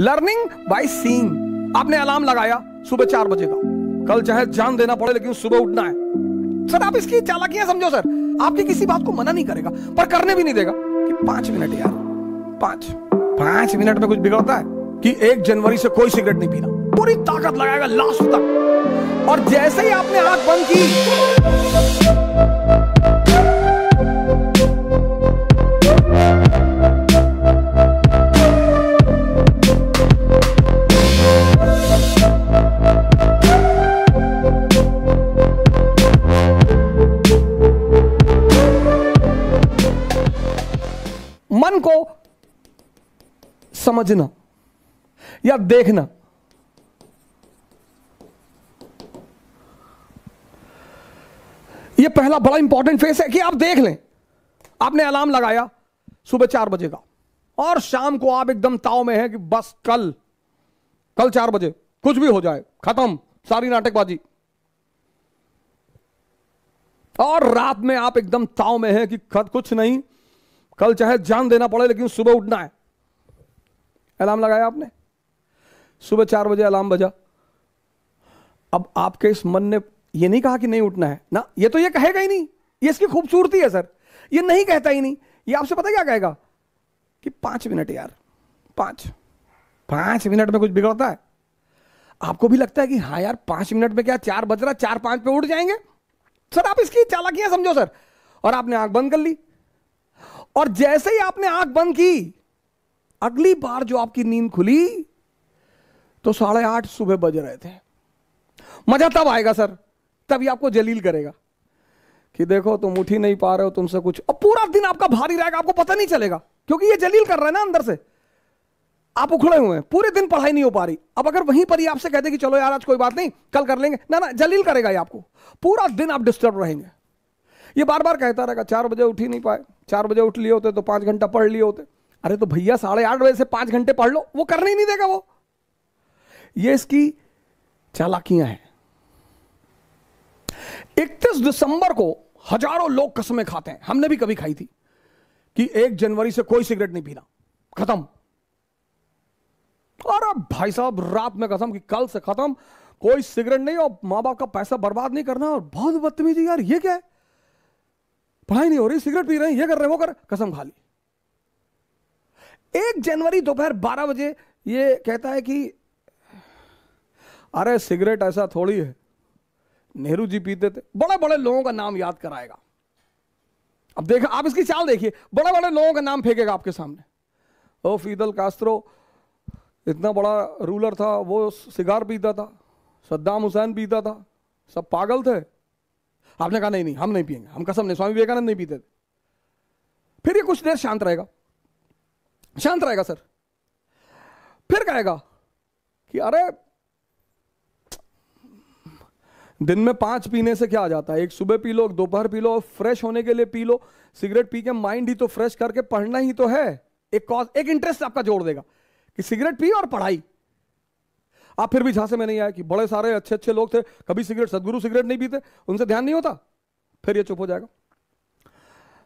learning by सी आपने alarm लगाया सुबह चार बजे का कल चाहे जान देना पड़े लेकिन सुबह उठना है सर आप इसकी चालाकियां समझो सर आपकी किसी बात को मना नहीं करेगा पर करने भी नहीं देगा कि पांच मिनट यार पांच पांच मिनट में कुछ बिगड़ता है कि एक जनवरी से कोई सिगरेट नहीं पीना पूरी ताकत लगाएगा लास्ट तक और जैसे ही आपने आंख बंद की ज्ञान को समझना या देखना यह पहला बड़ा इंपॉर्टेंट फेस है कि आप देख लें आपने अलार्म लगाया सुबह चार बजे का और शाम को आप एकदम ताव में है कि बस कल कल चार बजे कुछ भी हो जाए खत्म सारी नाटकबाजी और रात में आप एकदम ताव में है कि खत कुछ नहीं कल चाहे जान देना पड़े लेकिन सुबह उठना है अलार्म लगाया आपने सुबह चार बजे अलार्म बजा अब आपके इस मन ने ये नहीं कहा कि नहीं उठना है ना ये तो ये कहेगा ही नहीं ये इसकी खूबसूरती है सर ये नहीं कहता ही नहीं ये आपसे पता क्या कहेगा कि पांच मिनट यार पांच पांच मिनट में कुछ बिगड़ता है आपको भी लगता है कि हाँ यार पांच मिनट में क्या चार बज रहा चार पांच पे उठ जाएंगे सर आप इसकी चालाकियां समझो सर और आपने आंख बंद कर ली और जैसे ही आपने आंख बंद की अगली बार जो आपकी नींद खुली तो साढ़े आठ सुबह बज रहे थे मजा तब आएगा सर तभी आपको जलील करेगा कि देखो तुम उठ ही नहीं पा रहे हो तुमसे कुछ और पूरा दिन आपका भारी रहेगा आपको पता नहीं चलेगा क्योंकि ये जलील कर रहा है ना अंदर से आप उखड़े हुए हैं पूरे दिन पढ़ाई नहीं हो पा रही अब अगर वहीं पर ही आपसे कहते कि चलो यार आज कोई बात नहीं कल कर लेंगे ना ना जलील करेगा ये आपको पूरा दिन आप डिस्टर्ब रहेंगे ये बार बार कहता रहेगा चार बजे उठ ही नहीं पाए चार बजे उठ लिए होते तो पांच घंटा पढ़ लिए होते अरे तो भैया साढ़े आठ बजे से पांच घंटे पढ़ लो वो करने ही नहीं देगा वो ये इसकी चालाकियां हैं इकतीस दिसंबर को हजारों लोग कसमें खाते हैं हमने भी कभी खाई थी कि एक जनवरी से कोई सिगरेट नहीं पीना खत्म अरे भाई साहब रात में कसम कि कल से खत्म कोई सिगरेट नहीं और मां बाप का पैसा बर्बाद नहीं करना और बहुत बदतमीजी यार ये क्या है पढ़ाई नहीं हो रही सिगरेट पी रहे हैं ये कर रहे वो कर कसम खा ली एक जनवरी दोपहर बारह बजे ये कहता है कि अरे सिगरेट ऐसा थोड़ी है नेहरू जी पीते थे बड़े बड़े लोगों का नाम याद कराएगा अब देखा आप इसकी चाल देखिए बड़े बड़े लोगों का नाम फेंकेगा आपके सामने ओ फीदल कास्त्रो इतना बड़ा रूलर था वो सिगार पीता था सद्दाम हुसैन पीता था सब पागल थे आपने कहा नहीं नहीं हम नहीं पियेंगे हम कसम नहीं स्वामी विवेकानंद नहीं पीते थे फिर ये कुछ देर शांत रहेगा शांत रहेगा सर फिर कहेगा कि अरे दिन में पांच पीने से क्या आ जाता है एक सुबह पी लो दोपहर पी लो फ्रेश होने के लिए पी लो सिगरेट पी के माइंड ही तो फ्रेश करके पढ़ना ही तो है एक कॉज एक इंटरेस्ट आपका जोड़ देगा कि सिगरेट पी और पढ़ाई आप फिर भी झांसे में नहीं आए कि बड़े सारे अच्छे अच्छे लोग थे कभी सिगरेट सदगुरु सिगरेट नहीं पीते उनसे ध्यान नहीं होता फिर ये चुप हो जाएगा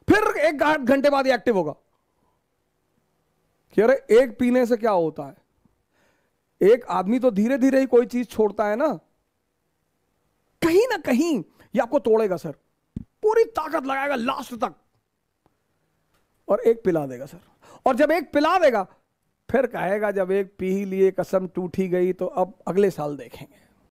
फिर एक आठ घंटे बाद एक्टिव होगा कि अरे एक पीने से क्या होता है एक आदमी तो धीरे धीरे ही कोई चीज छोड़ता है ना कहीं ना कहीं ये आपको तोड़ेगा सर पूरी ताकत लगाएगा लास्ट तक और एक पिला देगा सर और जब एक पिला देगा फिर कहेगा जब एक पी लिए कसम टूटी गई तो अब अगले साल देखेंगे